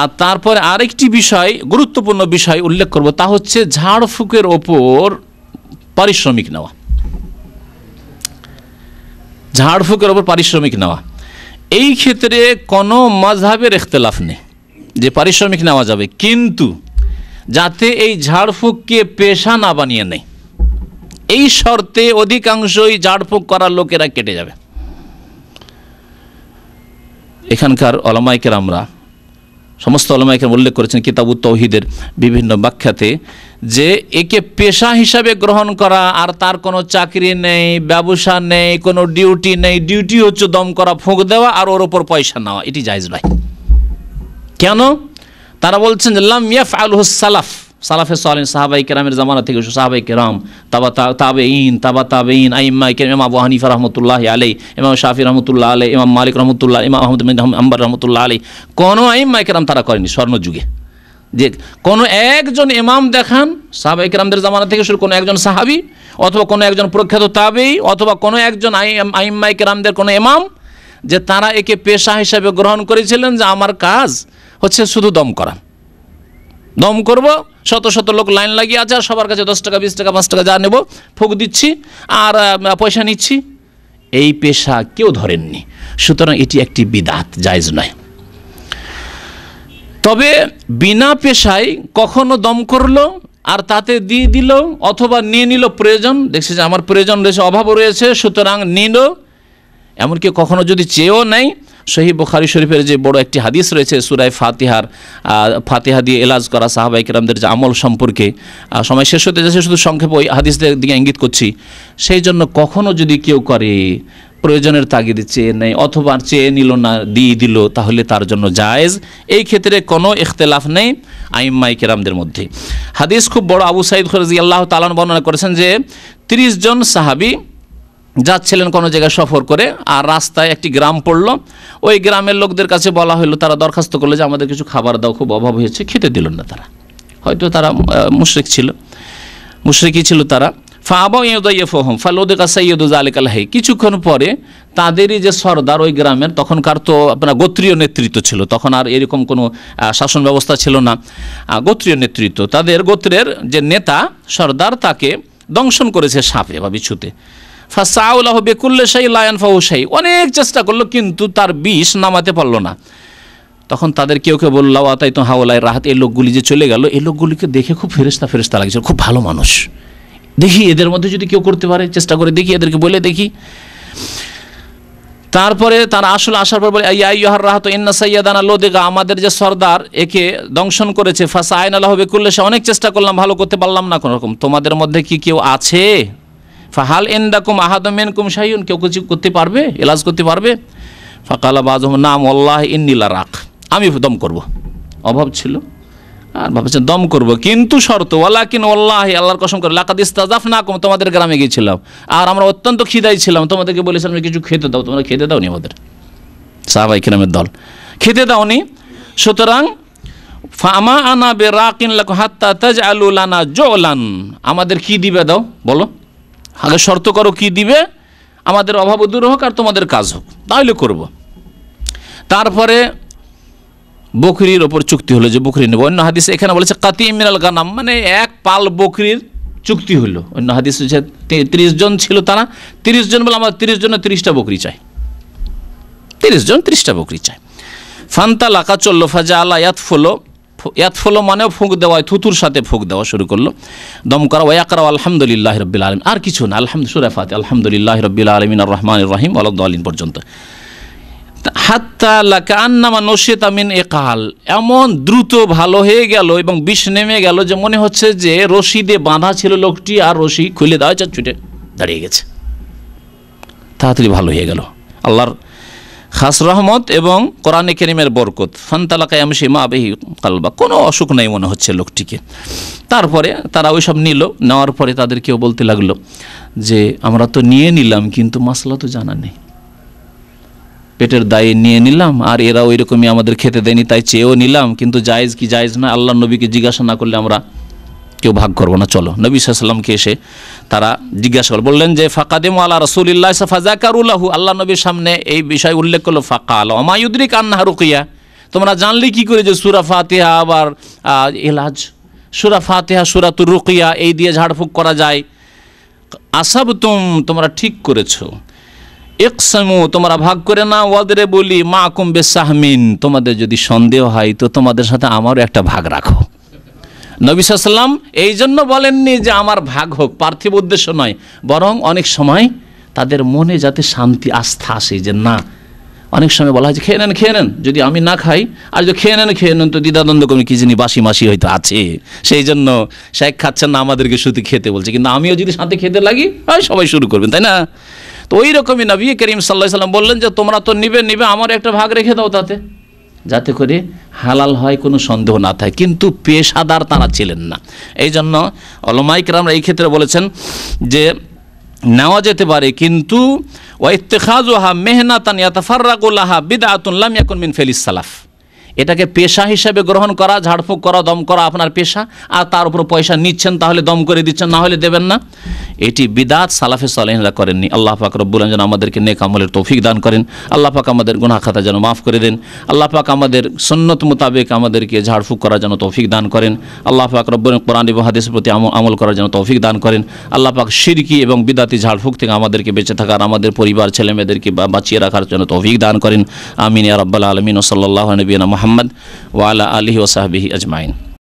আর তারপরে আরেকটি বিষয় গুরুত্বপূর্ণ বিষয় উল্লেখ করব তা হচ্ছে ঝাড়ফুঁকের ওপর পারিশ্রমিক নেওয়া ঝাড়ফুঁকের ওপর পারিশ্রমিক নেওয়া এই ক্ষেত্রে কোনো মজাবের এখতলাফ নেই যে পারিশ্রমিক নেওয়া যাবে কিন্তু যাতে এই ঝাড়ফুঁককে পেশা না বানিয়ে নেয় এই শর্তে অধিকাংশই ঝাড়ফুঁক করার লোকেরা কেটে যাবে এখানকার অলমাইকের আমরা সমস্ত আলমাইকে উল্লেখ করেছেন কিতাবু তৌহিদের বিভিন্ন ব্যাখ্যাতে যে একে পেশা হিসাবে গ্রহণ করা আর তার কোনো চাকরি নেই ব্যবসা নেই কোনো ডিউটি নেই ডিউটি হচ্ছে দম করা ফোঁক দেওয়া আর ওর ওপর পয়সা নেওয়া এটি জায়জ নয় কেন তারা বলছেন লাম ইয়াফ আল সালাফ সালাফে সালিন সাহাবাই কেরামের জামানা থেকে সাহাবাই কেরাম তাবা তাবে ইন তাবা তাবে ইন আইম্মা কেরাম ইমাম আবু হানিফা রহমতুল্লাহ আলী ইমাম শাফি রহমতুল্লাহ আলী ইমাম মালিক রহমতুল্লাহ ইমাম আহমদ আম্বার রহমতুল্লাহ আলী কোনো আইম্মা কেরাম তারা করেনি স্বর্ণযুগে যে কোনো একজন ইমাম দেখান সাহাবাই কেরামদের জামানা থেকে শুরু কোনো একজন সাহাবি অথবা কোনো একজন প্রখ্যাত তাবেই অথবা কোনো একজন আইম্মাই কেরামদের কোনো ইমাম যে তারা একে পেশা হিসেবে গ্রহণ করেছিলেন যে আমার কাজ হচ্ছে শুধু দম করা দম করব শত শত লোক লাইন লাগিয়ে আছে আর সবার কাছে দশ টাকা বিশ টাকা পাঁচ টাকা যা নেব ফুক দিচ্ছি আর পয়সা নিচ্ছি এই পেশা কেউ ধরেননি সুতরাং এটি একটি বিদাত জায়জ নয় তবে বিনা পেশায় কখনো দম করলো আর তাতে দিয়ে দিল অথবা নিয়ে নিল প্রয়োজন দেখছে যে আমার প্রয়োজন রয়েছে অভাব রয়েছে সুতরাং নিল এমনকি কখনো যদি চেয়েও নেয় শহীদ বুখারি শরীফের যে বড় একটি হাদিস রয়েছে সুরায় ফাতিহার ফাতিহা দিয়ে এলাজ করা সাহাবাই কিরামদের যে আমল সম্পর্কে সময় শেষ হতে যাচ্ছে শুধু সংক্ষেপে ওই হাদিসদের দিকে ইঙ্গিত করছি সেই জন্য কখনও যদি কেউ করে প্রয়োজনের তাগিদে চেয়ে নেয় অথবা চেয়ে নিল না দিয়ে দিল তাহলে তার জন্য জায়েজ এই ক্ষেত্রে কোনো ইখতলাফ নেই আইম্মাই কেরামদের মধ্যে হাদিস খুব বড় আবু সাইদ খরজি আল্লাহ তালান বর্ণনা করেছেন যে ৩০ জন সাহাবি যাচ্ছিলেন কোনো জায়গায় সফর করে আর রাস্তায় একটি গ্রাম পড়ল ওই গ্রামের লোকদের কাছে বলা হলো তারা দরখাস্ত করলো যে আমাদের কিছু খাবার দাও খুব অভাব হয়েছে খেতে দিল না তারা হয়তো তারা মুশ্রিক ছিল মুশ্রিকই ছিল তারা ফাবাও ইয়েদাইফহম হাই কিছুক্ষণ পরে তাদেরই যে সর্দার ওই গ্রামের তখনকার তো আপনার গোত্রীয় নেতৃত্ব ছিল তখন আর এরকম কোনো শাসন ব্যবস্থা ছিল না গোত্রীয় নেতৃত্ব তাদের গোত্রের যে নেতা সর্দার তাকে দংশন করেছে সাপে বা বিছুতে ফাসাউলাহ বেকুল্লে শাহী লায়ন ফাউসাই অনেক চেষ্টা করলো কিন্তু তার বিষ নামাতে পারল না তখন তাদের কেউ কেউ বললো আতাই তো হাওলাই রাহাত এই লোকগুলি যে চলে গেল এই লোকগুলিকে দেখে খুব ফেরেস্তা ফেরেস্তা লাগছিল খুব ভালো মানুষ দেখি এদের মধ্যে যদি কেউ করতে পারে চেষ্টা করে দেখি এদেরকে বলে দেখি তারপরে তার আসলে আসার পর বলে ইয়াহার রাহাত ইন্না সৈয়াদানা লোদেগা আমাদের যে সর্দার একে দংশন করেছে ফাঁসা আইন আল্লাহ করলে সে অনেক চেষ্টা করলাম ভালো করতে পারলাম না কোনো রকম তোমাদের মধ্যে কি কেউ আছে ফাহাল এন্দাকুম কুম শাহিউন কেউ কিছু করতে পারবে এলাজ করতে পারবে ফাকালা বাজম নাম আল্লাহ ইন্নিলা রাখ আমি দম করব অভাব ছিল আর ভাবছে দম করব কিন্তু শর্ত ওলা কিন আল্লাহ আল্লাহর কসম করে লাকাদ ইস্তাজাফ না কম তোমাদের গ্রামে গিয়েছিলাম আর আমরা অত্যন্ত খিদাই ছিলাম তোমাদেরকে বলেছিলাম কিছু খেতে দাও তোমরা খেতে দাও নি আমাদের সাহাবাই কিরামের দল খেতে দাও নি সুতরাং ফামা আনা বে রাকিন লাকু হাত্তা তাজ আলু লানা জলান আমাদের কি দিবে দাও বলো আগে শর্ত করো কি দিবে আমাদের অভাব দূর হোক আর তোমাদের কাজ হোক তাহলে করব। তারপরে বকরির ওপর চুক্তি হলো যে বকরি নেব অন্য হাদিসে এখানে বলেছে কাতি ইমিনাল গানাম মানে এক পাল বকরির চুক্তি হলো অন্য হাদিস ত্রিশ জন ছিল তারা তিরিশ জন বলে আমার তিরিশ জনের তিরিশটা বকরি চাই তিরিশ জন তিরিশটা বকরি চাই ফান্তা লাকা চললো ফাজা আলা ইয়াত ফলো ইয়াত ফলো মানেও ফুঁক দেওয়া থুতুর সাথে ফুঁক দেওয়া শুরু করলো দম করা ওয়াকরা আলহামদুলিল্লাহ রবিল আলম আর কিছু না আলহামদ সুরাফাত আলহামদুলিল্লাহ রবিল আলমিন আর রহমান রহিম আলদ্দিন পর্যন্ত হাত্তা লাকান্নামা নসিত আমিন একাল এমন দ্রুত ভালো হয়ে গেল এবং বিষ নেমে গেল যে মনে হচ্ছে যে রশিদে বাঁধা ছিল লোকটি আর রশি খুলে দেওয়া হয়েছে ছুটে দাঁড়িয়ে গেছে তাড়াতাড়ি ভালো হয়ে গেল আল্লাহর খাস রহমত এবং কোরআনে কেরিমের বরকত ফান্তালাকায় আমি মা আবেহি কালবা কোনো অসুখ নেই মনে হচ্ছে লোকটিকে তারপরে তারা ওইসব নিল নেওয়ার পরে তাদের কেউ বলতে লাগলো যে আমরা তো নিয়ে নিলাম কিন্তু মশলা তো জানা নেই পেটের দায়ে নিয়ে নিলাম আর এরা ওই রকমই আমাদের খেতে দেয়নি তাই চেয়েও নিলাম কিন্তু জায়েজ কি জায়েজ না আল্লাহ নবীকে জিজ্ঞাসা না করলে আমরা কেউ ভাগ করবো না চলো নবী সাল্লামকে এসে তারা জিজ্ঞাসা করল বললেন যে ফাকাদিম আল্লাহ রসুলিল্লাহ ফাজাকারুল্লাহু আল্লাহ নবীর সামনে এই বিষয় উল্লেখ করলো ফাঁকা আল অমায়ুদ্রিক আন্না রুকিয়া তোমরা জানলে কি করে যে সুরা ফাতেহা আবার এলাজ সুরা ফাতেহা তুর রুকিয়া এই দিয়ে ঝাড়ফুঁক করা যায় তুম তোমরা ঠিক করেছো একসমু তোমরা ভাগ করে না ওয়াদরে বলি মা কুম্বে সাহমিন তোমাদের যদি সন্দেহ হয় তো তোমাদের সাথে আমারও একটা ভাগ রাখো নবিসাল্লাম এই জন্য বলেননি যে আমার ভাগ হোক পার্থিব উদ্দেশ্য নয় বরং অনেক সময় তাদের মনে যাতে শান্তি আস্থা আসে যে না অনেক সময় বলা হয় খেয়ে নেন খেয়ে নেন যদি আমি না খাই আর যদি খেয়ে নেন খেয়ে নেন তো দ্বিধাদ্বন্দ্ব কমি কি জিনিস বাসি মাসি হয়তো আছে সেই জন্য শেখ খাচ্ছেন না আমাদেরকে শুধু খেতে বলছে কিন্তু আমিও যদি সাথে খেতে লাগি হয় সবাই শুরু করবেন তাই না তো ওই রকমই নবী করিম সাল্লাহ সাল্লাম বললেন যে তোমরা তো নিবে নিবে আমার একটা ভাগ রেখে দাও তাতে যাতে করে হালাল হয় কোনো সন্দেহ না থাকে কিন্তু পেশাদার তারা ছিলেন না এই জন্য অলমাইকরামরা এই ক্ষেত্রে বলেছেন যে নেওয়া যেতে পারে কিন্তু খাজ ওহা মেহনাতান ইয়াতাফার্রাকুল্লাহা বিদা আতুল্লাম ইয়াকুন মিন ফেলিস সালাফ এটাকে পেশা হিসেবে গ্রহণ করা ঝাড়ফুঁক করা দম করা আপনার পেশা আর তার উপর পয়সা নিচ্ছেন তাহলে দম করে দিচ্ছেন না হলে দেবেন না এটি বিদাত সালাফে সালেহরা করেননি আল্লাহ পাক রব্বুল যেন আমাদেরকে নেক আমলের তৌফিক দান করেন আল্লাহ পাক আমাদের গুনা খাতা যেন মাফ করে দেন আল্লাহ পাক আমাদের সন্ন্যত মোতাবেক আমাদেরকে ঝাড়ফুঁক করার যেন তৌফিক দান করেন আল্লাহ পাক রব্বুল কোরআন এবং হাদিসের প্রতি আমল করার যেন তৌফিক দান করেন আল্লাহ পাক সিরকি এবং বিদাতি ঝাড়ফুঁক থেকে আমাদেরকে বেঁচে থাকার আমাদের পরিবার ছেলেমেয়েদেরকে বাঁচিয়ে রাখার জন্য তৌফিক দান করেন আমিন আর আব্বাল আলমিন ও সাল্লাহ নবীনা मोहम्मद वाला आलि वसाहबी अजमाइन